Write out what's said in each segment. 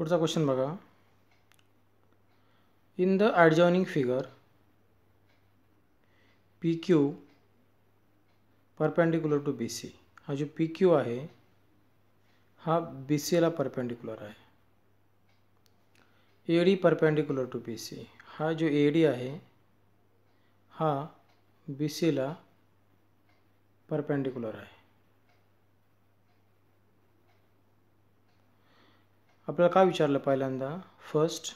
पुढचा क्वेश्चन बघा in the adjoining figure P Q perpendicular to B C हा जो पी क्यू आहे हा बी सीला परपेंडिक्युलर आहे A D perpendicular to B C हा जो ए डी आहे हा बी सीला परपेंडिक्युलर आहे आपल्याला काय विचारलं पहिल्यांदा first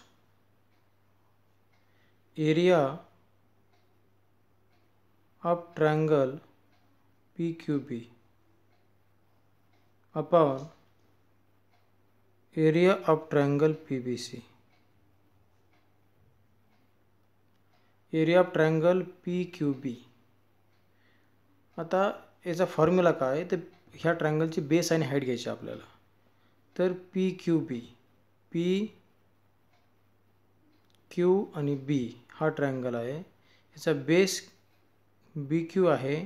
area of triangle P Q P upon area of triangle P B C area of triangle P Q B आता याचा फॉर्म्युला काय तर ह्या ट्रँगलची बेस आणि हाईट घ्यायची आपल्याला तर P Q B P Q आणि बी हा ट्रायंगल आहे याचा बेस बी क्यू आहे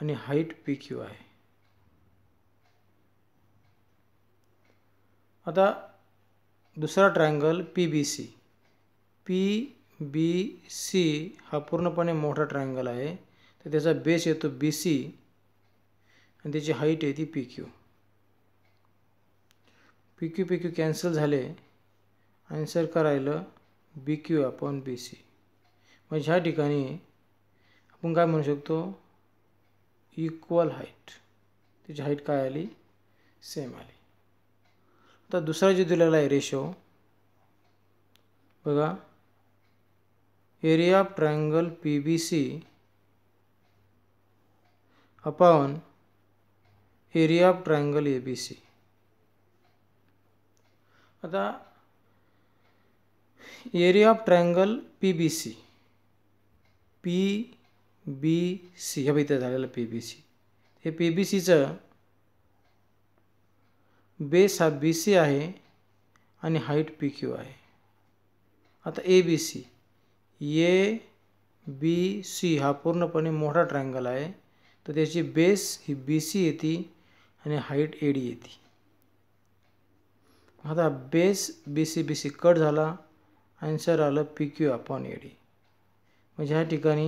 आणि हाईट पी क्यू आहे आता दुसरा triangle P B C P B C हा पूर्णपणे मोठा ट्रायंगल आहे तर त्याचा बेस येतो बी सी आणि त्याची हाईट येते P Q P Q P Q cancel झाले आन्सर का राहिलं B Q upon B C मग ह्या ठिकाणी आपण काय म्हणू शकतो इक्वल हाईट त्याची हाईट काय आली सेम आली आता दुसरा जो दिलेला आहे रेशो बघा area of triangle P B C upon area of triangle A B C आता area of triangle P B C P B C हे इथं झालेलं पी बी सी हे पी बी सीचं बेस हा बी सी आहे आणि हाईट पी क्यू आहे आता ए B C A B C हा पूर्णपणे मोठा ट्रायंगल आहे तर त्याची बेस ही बी सी येते आणि हाईट ए डी येते आता base B C B C cut झाला आन्सर आलं पी क्यू अपॉन डी म्हणजे ह्या ठिकाणी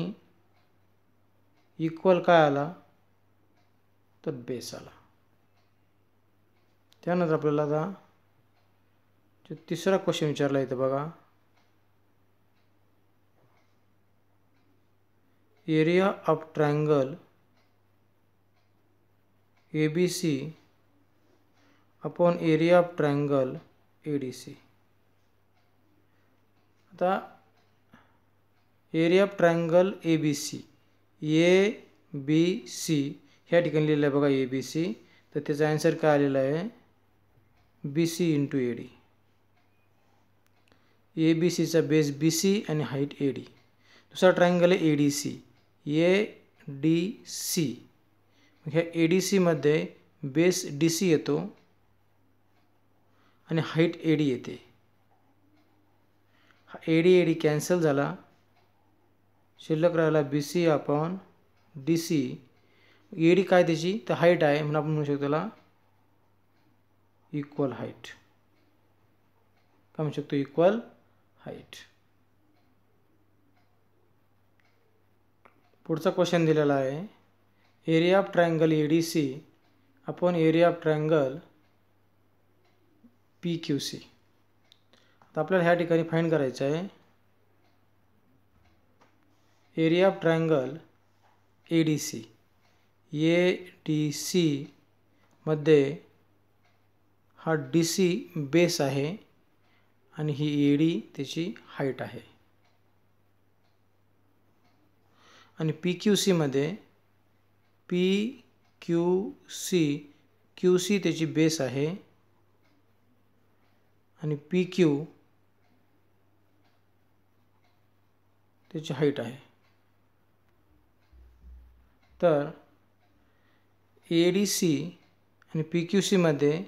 इक्वल काय आला तर बेस आला त्यानंतर आपल्याला आता जो तिसरा क्वेश्चन विचारला इथं बघा area of triangle A B C upon area of triangle A D C आता area of triangle A B C A B C ह्या ठिकाणी लिहिलं आहे बघा ए बी सी तर त्याचा आन्सर काय आलेला आहे B C into A D A B सीचा बेस बी सी आणि हाईट ए डी दुसरा ट्रायंगल आहे A D C A D C ह्या ए डी सीमध्ये बेस डी सी येतो आणि हाईट ए डी येते हा A D A D cancel झाला शिल्लक राहिला B C upon D C A D काय त्याची तर हाईट आहे म्हणून आपण म्हणू शकतो त्याला इक्वल हाईट काय म्हणू शकतो इक्वल हाईट पुढचा क्वेश्चन दिलेला आहे area of triangle A D C upon area of triangle P Q C आता आपल्याला ह्या ठिकाणी फाईंड करायचं आहे area of triangle A D C A D सीमध्ये हा डी सी बेस आहे आणि ही ए डी त्याची हाईट आहे आणि पी क्यू सीमध्ये P Q C Q C त्याची बेस आहे आणि पी क्यू त्याची हाईट आहे तर ए डी सी आणि पी क्यू सीमध्ये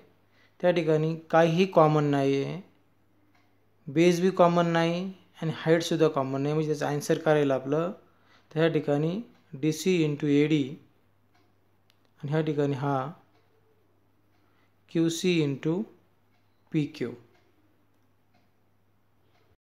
त्या ठिकाणी काहीही कॉमन नाही आहे बेस बी कॉमन नाही आणि हाईटसुद्धा कॉमन नाही म्हणजे त्याचं आन्सर करायला आपलं आपलं त्या ठिकाणी D C into A D आणि ह्या ठिकाणी हा Q C into P Q